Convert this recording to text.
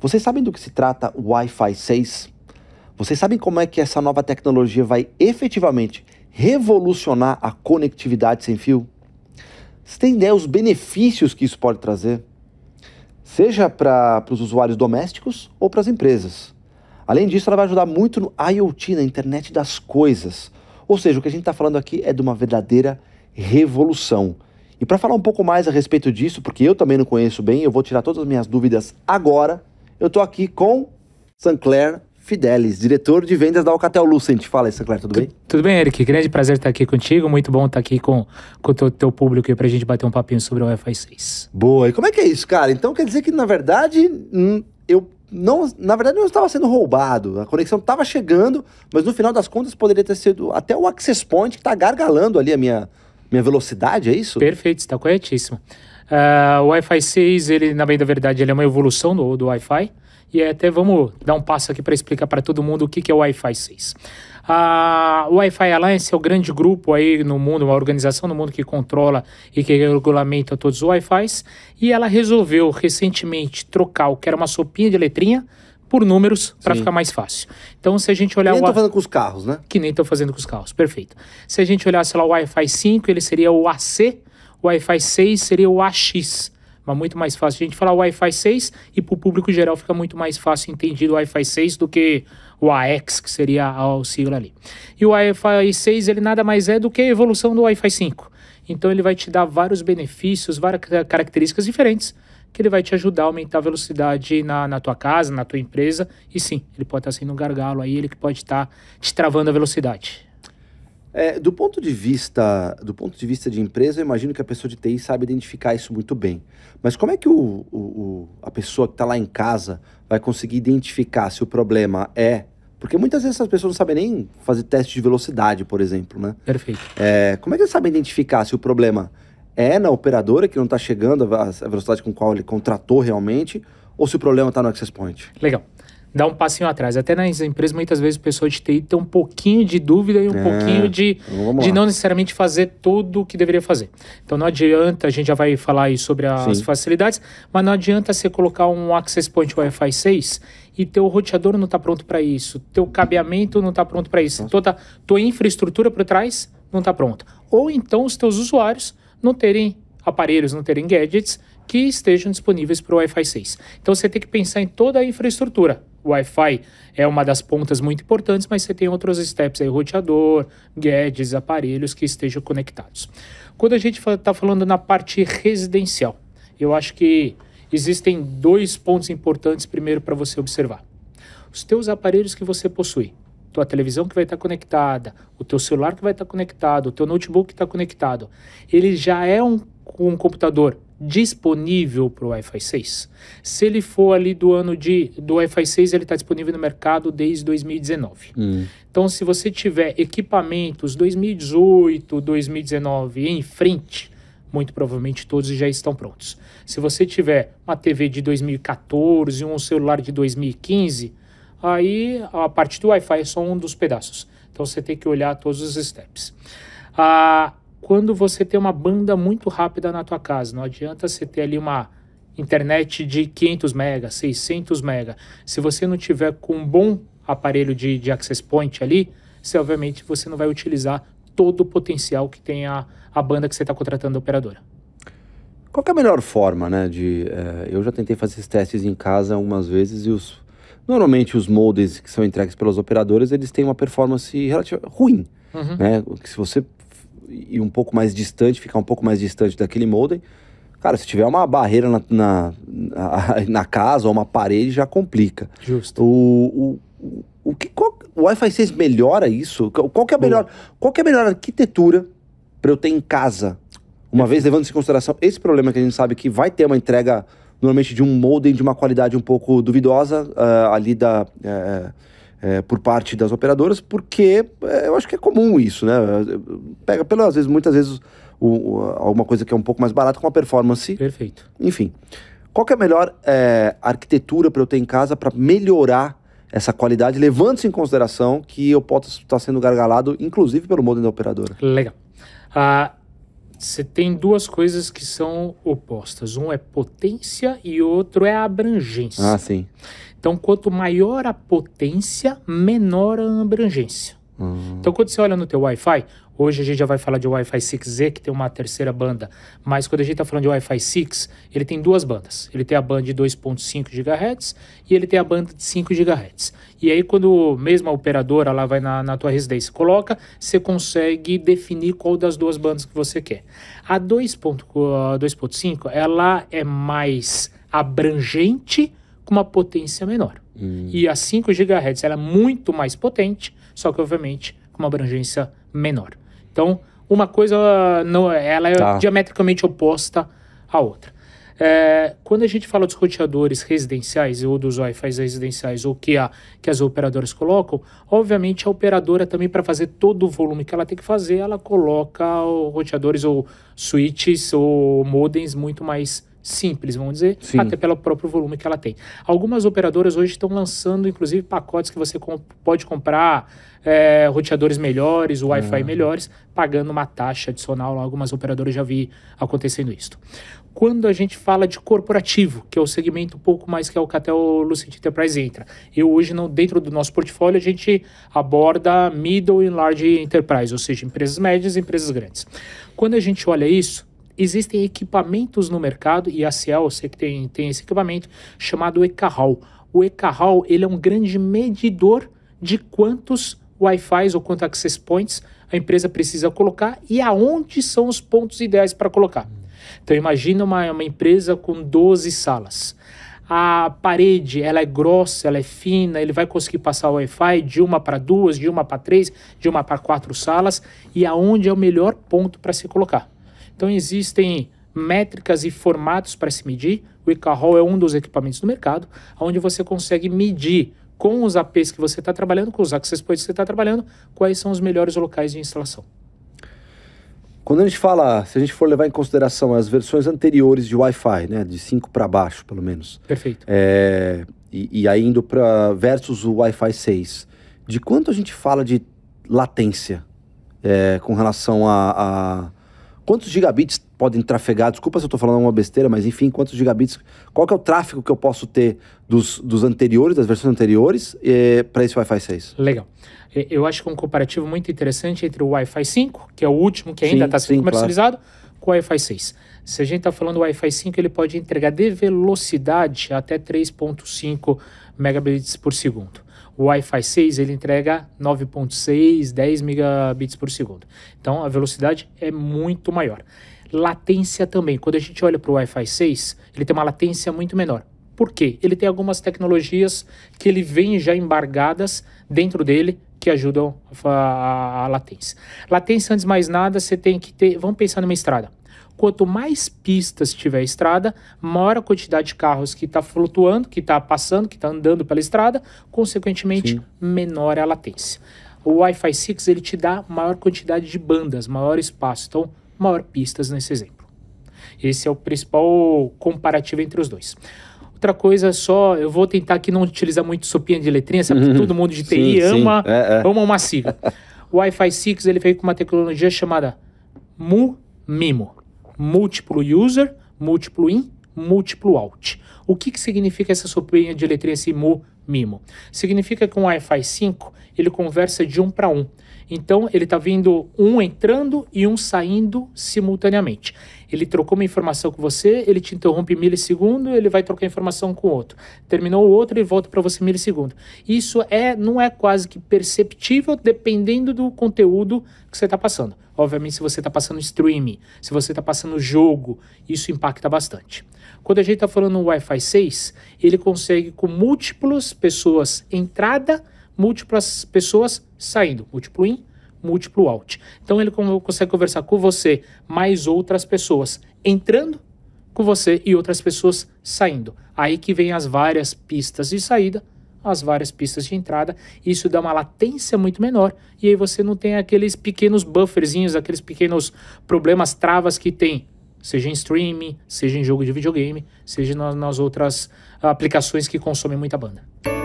Vocês sabem do que se trata o Wi-Fi 6? Vocês sabem como é que essa nova tecnologia vai efetivamente revolucionar a conectividade sem fio? Você tem ideia os benefícios que isso pode trazer? Seja para os usuários domésticos ou para as empresas. Além disso, ela vai ajudar muito no IoT, na internet das coisas. Ou seja, o que a gente está falando aqui é de uma verdadeira revolução. E para falar um pouco mais a respeito disso, porque eu também não conheço bem, eu vou tirar todas as minhas dúvidas agora eu estou aqui com Sancler Fidelis, diretor de vendas da Alcatel Lucent. Fala aí, Sancler, tudo bem? Tudo bem, Eric. Grande prazer estar aqui contigo. Muito bom estar aqui com o teu, teu, público para a gente bater um papinho sobre o Wi-Fi 6. Boa. E como é que é isso, cara? Então quer dizer que, na verdade, hum, eu não, na verdade não estava sendo roubado, a conexão estava chegando, mas no final das contas poderia ter sido até o access point que está gargalando ali a minha, minha velocidade, é isso? Perfeito, está corretíssimo. Uh, o Wi-Fi 6, ele, na bem da verdade, ele é uma evolução do, do Wi-Fi. E é até vamos dar um passo aqui para explicar para todo mundo o que, que é o Wi-Fi 6. A ah, Wi-Fi Alliance é o grande grupo aí no mundo, uma organização no mundo que controla e que regulamenta todos os Wi-Fis. E ela resolveu recentemente trocar o que era uma sopinha de letrinha por números para ficar mais fácil. Então, se a gente olhar... Que nem estão fazendo com os carros, né? Que nem estão fazendo com os carros, perfeito. Se a gente olhar, sei lá, o Wi-Fi 5, ele seria o AC o Wi-Fi 6 seria o AX, mas muito mais fácil a gente falar Wi-Fi 6 e para o público geral fica muito mais fácil entender o Wi-Fi 6 do que o AX, que seria a sigla ali. E o Wi-Fi 6 ele nada mais é do que a evolução do Wi-Fi 5. Então ele vai te dar vários benefícios, várias características diferentes que ele vai te ajudar a aumentar a velocidade na, na tua casa, na tua empresa. E sim, ele pode estar tá sendo um gargalo aí, ele que pode estar tá te travando a velocidade. É, do ponto de vista do ponto de vista de empresa, eu imagino que a pessoa de TI sabe identificar isso muito bem. Mas como é que o, o, o a pessoa que está lá em casa vai conseguir identificar se o problema é porque muitas vezes essas pessoas não sabem nem fazer teste de velocidade, por exemplo, né? Perfeito. É, como é que eles sabem identificar se o problema é na operadora que não está chegando a velocidade com qual ele contratou realmente ou se o problema está no access point? Legal dar um passinho atrás. Até nas empresas, muitas vezes, o pessoal de TI tem um pouquinho de dúvida e um é, pouquinho de, de não necessariamente fazer tudo o que deveria fazer. Então não adianta, a gente já vai falar aí sobre as Sim. facilidades, mas não adianta você colocar um access point Wi-Fi 6 e teu roteador não está pronto para isso, teu cabeamento não está pronto para isso, toda tua infraestrutura por trás não está pronta. Ou então os teus usuários não terem aparelhos, não terem gadgets que estejam disponíveis para o Wi-Fi 6. Então você tem que pensar em toda a infraestrutura Wi-Fi é uma das pontas muito importantes, mas você tem outros steps aí, roteador, gadgets, aparelhos que estejam conectados. Quando a gente está falando na parte residencial, eu acho que existem dois pontos importantes primeiro para você observar. Os teus aparelhos que você possui, tua televisão que vai estar tá conectada, o teu celular que vai estar tá conectado, o teu notebook que está conectado, ele já é um, um computador disponível para o Wi-Fi 6. Se ele for ali do ano de do Wi-Fi 6, ele está disponível no mercado desde 2019. Hum. Então, se você tiver equipamentos 2018, 2019 em frente, muito provavelmente todos já estão prontos. Se você tiver uma TV de 2014, um celular de 2015, aí a parte do Wi-Fi é só um dos pedaços. Então, você tem que olhar todos os steps. Ah, quando você tem uma banda muito rápida na tua casa. Não adianta você ter ali uma internet de 500 mega, 600 mega. Se você não tiver com um bom aparelho de, de access point ali, você, obviamente você não vai utilizar todo o potencial que tem a, a banda que você está contratando da operadora. Qual é a melhor forma, né? De, eh, eu já tentei fazer esses testes em casa algumas vezes e os, normalmente os moldes que são entregues pelos operadores, eles têm uma performance relativa ruim. Uhum. Né? Que se você e um pouco mais distante, ficar um pouco mais distante daquele modem. Cara, se tiver uma barreira na, na, na, na casa ou uma parede, já complica. Justo. O, o, o, que, qual, o Wi-Fi 6 melhora isso? Qual que é a melhor, hum. qual que é a melhor arquitetura para eu ter em casa? Uma é. vez levando em consideração esse problema que a gente sabe que vai ter uma entrega normalmente de um modem de uma qualidade um pouco duvidosa uh, ali da... Uh, é, por parte das operadoras, porque é, eu acho que é comum isso, né? Pega, pelas vezes, muitas vezes, o, o, alguma coisa que é um pouco mais barata com a performance. Perfeito. Enfim. Qual é a melhor é, arquitetura para eu ter em casa para melhorar essa qualidade, levando-se em consideração que eu posso estar sendo gargalado, inclusive pelo modem da operadora? Legal. Você ah, tem duas coisas que são opostas. Um é potência e outro é abrangência. Ah, sim. Então, quanto maior a potência, menor a abrangência. Uhum. Então, quando você olha no teu Wi-Fi, hoje a gente já vai falar de Wi-Fi 6E, que tem uma terceira banda, mas quando a gente está falando de Wi-Fi 6, ele tem duas bandas. Ele tem a banda de 2.5 GHz e ele tem a banda de 5 GHz. E aí, quando mesmo a operadora lá vai na, na tua residência coloca, você consegue definir qual das duas bandas que você quer. A 2.5, ela é mais abrangente, com uma potência menor. Hum. E a 5 GHz ela é muito mais potente, só que obviamente com uma abrangência menor. Então, uma coisa não, é, ela é tá. diametricamente oposta à outra. É, quando a gente fala dos roteadores residenciais ou dos Wi-Fi residenciais ou que, a, que as operadoras colocam, obviamente a operadora também para fazer todo o volume que ela tem que fazer, ela coloca roteadores ou switches ou modems muito mais simples, vamos dizer, Sim. até pelo próprio volume que ela tem. Algumas operadoras hoje estão lançando, inclusive, pacotes que você comp pode comprar é, roteadores melhores, Wi-Fi uhum. melhores, pagando uma taxa adicional. Algumas operadoras já vi acontecendo isso. Quando a gente fala de corporativo, que é o segmento um pouco mais que é até o Lucent Enterprise entra, eu hoje, não, dentro do nosso portfólio, a gente aborda middle e large enterprise, ou seja, empresas médias e empresas grandes. Quando a gente olha isso, existem equipamentos no mercado, e a Ciel, eu sei que tem, tem esse equipamento, chamado Ecarral. O Ecarral, ele é um grande medidor de quantos Wi-Fi ou quantos access points a empresa precisa colocar e aonde são os pontos ideais para colocar. Então imagina uma, uma empresa com 12 salas. A parede, ela é grossa, ela é fina, ele vai conseguir passar o Wi-Fi de uma para duas, de uma para três, de uma para quatro salas e aonde é o melhor ponto para se colocar. Então existem métricas e formatos para se medir. O ICAHOL é um dos equipamentos do mercado, onde você consegue medir com os APs que você está trabalhando, com os access points que você está trabalhando, quais são os melhores locais de instalação. Quando a gente fala, se a gente for levar em consideração as versões anteriores de Wi-Fi, né, de 5 para baixo, pelo menos. Perfeito. É, e, e indo para versus o Wi-Fi 6, de quanto a gente fala de latência é, com relação a, a quantos gigabits podem trafegar? Desculpa se eu estou falando uma besteira, mas enfim, quantos gigabits? Qual que é o tráfego que eu posso ter dos, dos anteriores, das versões anteriores, eh, para esse Wi-Fi 6? Legal. Eu acho que é um comparativo muito interessante entre o Wi-Fi 5, que é o último que ainda está sendo sim, comercializado, claro. com o Wi-Fi 6. Se a gente está falando do Wi-Fi 5, ele pode entregar de velocidade até 3.5 megabits por segundo. O Wi-Fi 6 ele entrega 9.6, 10 megabits por segundo. Então a velocidade é muito maior. Latência também. Quando a gente olha para o Wi-Fi 6, ele tem uma latência muito menor. Por quê? Ele tem algumas tecnologias que ele vem já embargadas dentro dele que ajudam a, a, a latência. Latência, antes de mais nada, você tem que ter. Vamos pensar numa estrada quanto mais pistas tiver estrada, maior a quantidade de carros que está flutuando, que está passando, que está andando pela estrada, consequentemente, Sim. menor a latência. O Wi-Fi 6 ele te dá maior quantidade de bandas, maior espaço, então maior pistas nesse exemplo. Esse é o principal comparativo entre os dois. Outra coisa só, eu vou tentar aqui não utilizar muito sopinha de letrinha, sabe? que uhum. Todo mundo de TI sim, ama, sim. É, é. ama uma sigla. O Wi-Fi 6 ele veio com uma tecnologia chamada MU-MIMO múltiplo user, múltiplo in, múltiplo out. O que, que significa essa sopinha de letrinha, esse mu, mimo? Significa que um Wi-Fi 5, ele conversa de um para um. Então, ele está vindo um entrando e um saindo simultaneamente. Ele trocou uma informação com você, ele te interrompe milissegundo, ele vai trocar informação com o outro. Terminou o outro, e volta para você milissegundo. Isso é, não é quase que perceptível, dependendo do conteúdo que você está passando. Obviamente, se você está passando streaming, se você está passando jogo, isso impacta bastante. Quando a gente está falando no Wi-Fi 6, ele consegue com múltiplas pessoas entrada, múltiplas pessoas saindo, múltiplo in, múltiplo out. Então ele consegue conversar com você mais outras pessoas entrando com você e outras pessoas saindo. Aí que vem as várias pistas de saída as várias pistas de entrada, isso dá uma latência muito menor e aí você não tem aqueles pequenos bufferzinhos, aqueles pequenos problemas, travas que tem, seja em streaming, seja em jogo de videogame, seja nas, nas outras aplicações que consomem muita banda.